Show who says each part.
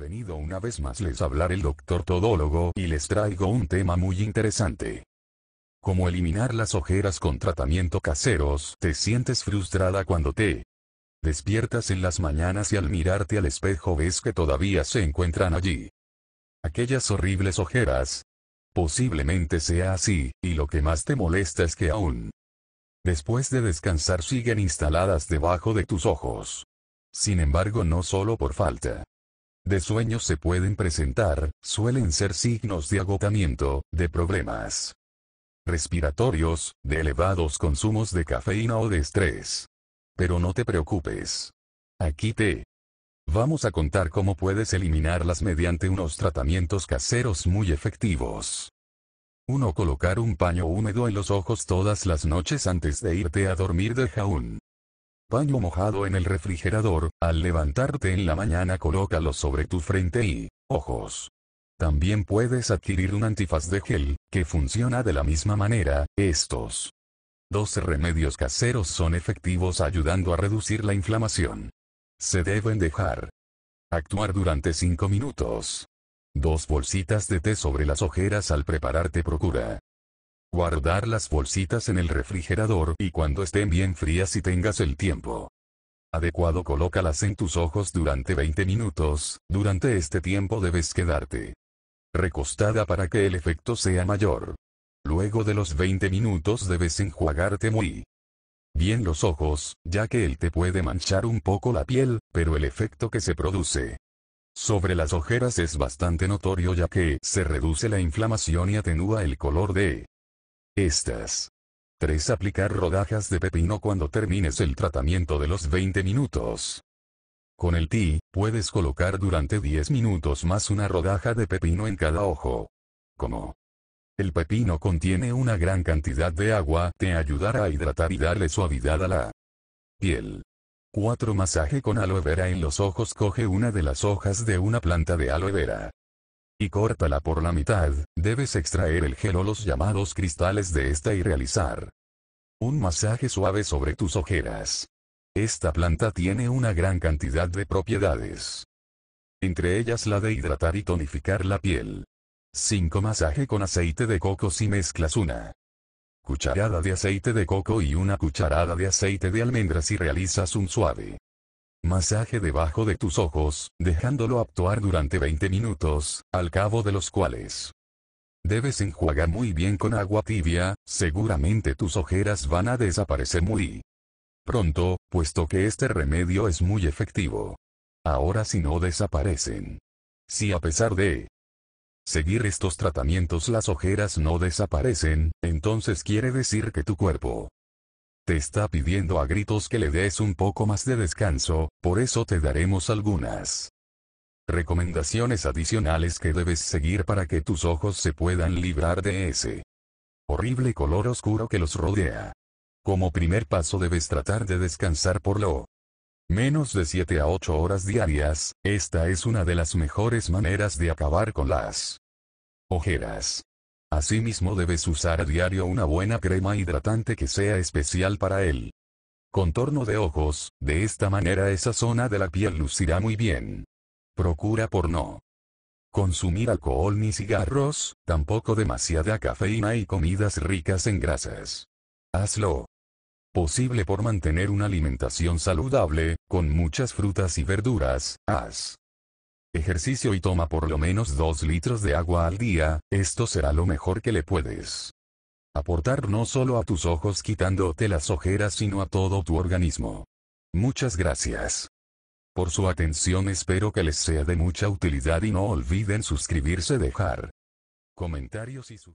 Speaker 1: venido una vez más les hablar el doctor todólogo y les traigo un tema muy interesante. ¿Cómo eliminar las ojeras con tratamiento caseros, te sientes frustrada cuando te despiertas en las mañanas y al mirarte al espejo ves que todavía se encuentran allí. Aquellas horribles ojeras. Posiblemente sea así, y lo que más te molesta es que aún después de descansar siguen instaladas debajo de tus ojos. Sin embargo, no solo por falta de sueños se pueden presentar, suelen ser signos de agotamiento, de problemas respiratorios, de elevados consumos de cafeína o de estrés. Pero no te preocupes. Aquí te vamos a contar cómo puedes eliminarlas mediante unos tratamientos caseros muy efectivos. 1. Colocar un paño húmedo en los ojos todas las noches antes de irte a dormir de un Paño mojado en el refrigerador, al levantarte en la mañana colócalo sobre tu frente y, ojos. También puedes adquirir un antifaz de gel, que funciona de la misma manera, estos. Dos remedios caseros son efectivos ayudando a reducir la inflamación. Se deben dejar actuar durante 5 minutos. Dos bolsitas de té sobre las ojeras al prepararte procura Guardar las bolsitas en el refrigerador y cuando estén bien frías y tengas el tiempo adecuado colócalas en tus ojos durante 20 minutos, durante este tiempo debes quedarte recostada para que el efecto sea mayor. Luego de los 20 minutos debes enjuagarte muy bien los ojos, ya que él te puede manchar un poco la piel, pero el efecto que se produce sobre las ojeras es bastante notorio ya que se reduce la inflamación y atenúa el color de estas. 3. Aplicar rodajas de pepino cuando termines el tratamiento de los 20 minutos. Con el TI, puedes colocar durante 10 minutos más una rodaja de pepino en cada ojo. Como el pepino contiene una gran cantidad de agua, te ayudará a hidratar y darle suavidad a la piel. 4. Masaje con aloe vera en los ojos. Coge una de las hojas de una planta de aloe vera y córtala por la mitad, debes extraer el gel o los llamados cristales de esta y realizar un masaje suave sobre tus ojeras. Esta planta tiene una gran cantidad de propiedades. Entre ellas la de hidratar y tonificar la piel. 5. Masaje con aceite de coco si mezclas una cucharada de aceite de coco y una cucharada de aceite de almendras y realizas un suave Masaje debajo de tus ojos, dejándolo actuar durante 20 minutos, al cabo de los cuales debes enjuagar muy bien con agua tibia, seguramente tus ojeras van a desaparecer muy pronto, puesto que este remedio es muy efectivo. Ahora si no desaparecen. Si a pesar de seguir estos tratamientos las ojeras no desaparecen, entonces quiere decir que tu cuerpo te está pidiendo a gritos que le des un poco más de descanso, por eso te daremos algunas. Recomendaciones adicionales que debes seguir para que tus ojos se puedan librar de ese horrible color oscuro que los rodea. Como primer paso debes tratar de descansar por lo menos de 7 a 8 horas diarias, esta es una de las mejores maneras de acabar con las ojeras. Asimismo debes usar a diario una buena crema hidratante que sea especial para él. Contorno de ojos, de esta manera esa zona de la piel lucirá muy bien. Procura por no consumir alcohol ni cigarros, tampoco demasiada cafeína y comidas ricas en grasas. Hazlo posible por mantener una alimentación saludable, con muchas frutas y verduras, haz ejercicio y toma por lo menos 2 litros de agua al día, esto será lo mejor que le puedes aportar no solo a tus ojos quitándote las ojeras sino a todo tu organismo. Muchas gracias. Por su atención espero que les sea de mucha utilidad y no olviden suscribirse dejar comentarios y su